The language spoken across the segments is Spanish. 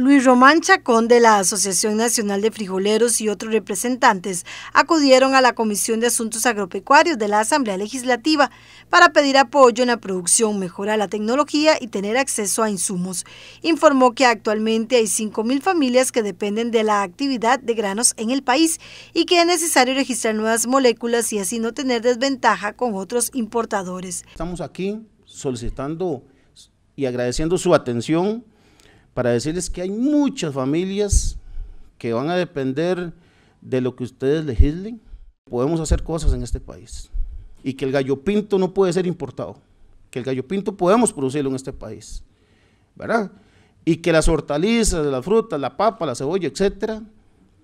Luis Román Chacón de la Asociación Nacional de Frijoleros y otros representantes acudieron a la Comisión de Asuntos Agropecuarios de la Asamblea Legislativa para pedir apoyo en la producción, mejorar la tecnología y tener acceso a insumos. Informó que actualmente hay 5.000 familias que dependen de la actividad de granos en el país y que es necesario registrar nuevas moléculas y así no tener desventaja con otros importadores. Estamos aquí solicitando y agradeciendo su atención para decirles que hay muchas familias que van a depender de lo que ustedes legislen. Podemos hacer cosas en este país y que el gallo pinto no puede ser importado, que el gallo pinto podemos producirlo en este país, ¿verdad? Y que las hortalizas, las frutas, la papa, la cebolla, etcétera,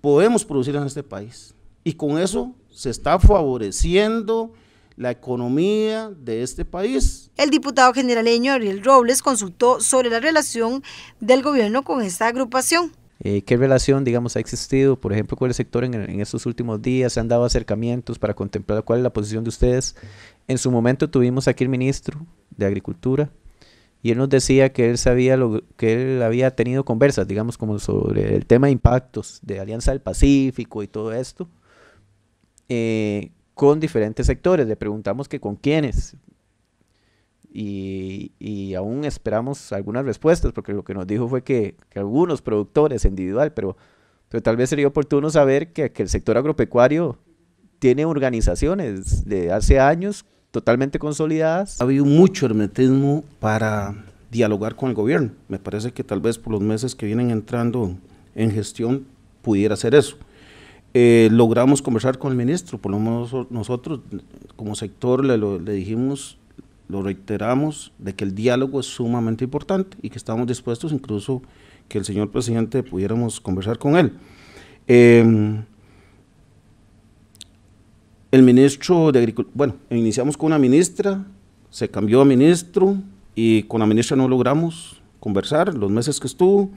podemos producirlas en este país. Y con eso se está favoreciendo la economía de este país. El diputado generaleño Ariel Robles consultó sobre la relación del gobierno con esta agrupación. Eh, ¿Qué relación, digamos, ha existido, por ejemplo, con el sector en, estos últimos días? ¿Se han dado acercamientos para contemplar cuál es la posición de ustedes? En su momento tuvimos aquí el ministro de Agricultura y él nos decía que él sabía lo, que él había tenido conversas, digamos, como sobre el tema de impactos de Alianza del Pacífico y todo esto. Eh, con diferentes sectores. Le preguntamos que con quiénes. Y, aún esperamos algunas respuestas, porque lo que nos dijo fue que, algunos productores individual, pero, tal vez sería oportuno saber que, que el sector agropecuario tiene organizaciones de hace años totalmente consolidadas. Ha habido mucho hermetismo para dialogar con el gobierno. Me parece que tal vez por los meses que vienen entrando en gestión pudiera ser eso. Eh, logramos conversar con el ministro, por lo menos nosotros como sector le, dijimos, lo reiteramos, de que el diálogo es sumamente importante y que estamos dispuestos incluso que el señor presidente pudiéramos conversar con él. Em, el ministro de Agricultura, bueno, iniciamos con una ministra, se cambió a ministro y con la ministra no logramos conversar los meses que estuvo.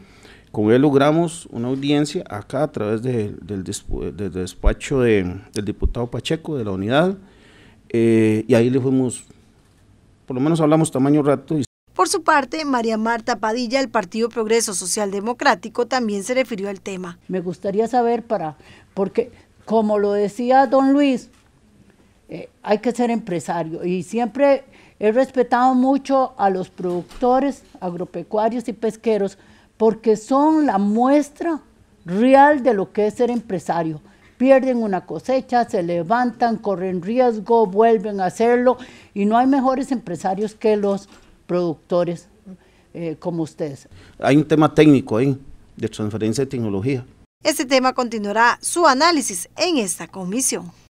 Con él logramos una audiencia acá a través del, despacho del diputado Pacheco de la unidad eh, y ahí le fuimos, por lo menos hablamos tamaño rato. por su parte, María Marta Padilla, del Partido Progreso Social Democrático, también se refirió al tema. Me gustaría saber para, porque como lo decía don Luis, eh, hay que ser empresario y siempre he respetado mucho a los productores agropecuarios y pesqueros porque son la muestra real de lo que es ser empresario. Pierden una cosecha, se levantan, corren riesgo, vuelven a hacerlo y no hay mejores empresarios que los productores eh, como ustedes. Hay un tema técnico ahí de transferencia de tecnología. Este tema continuará su análisis en esta comisión.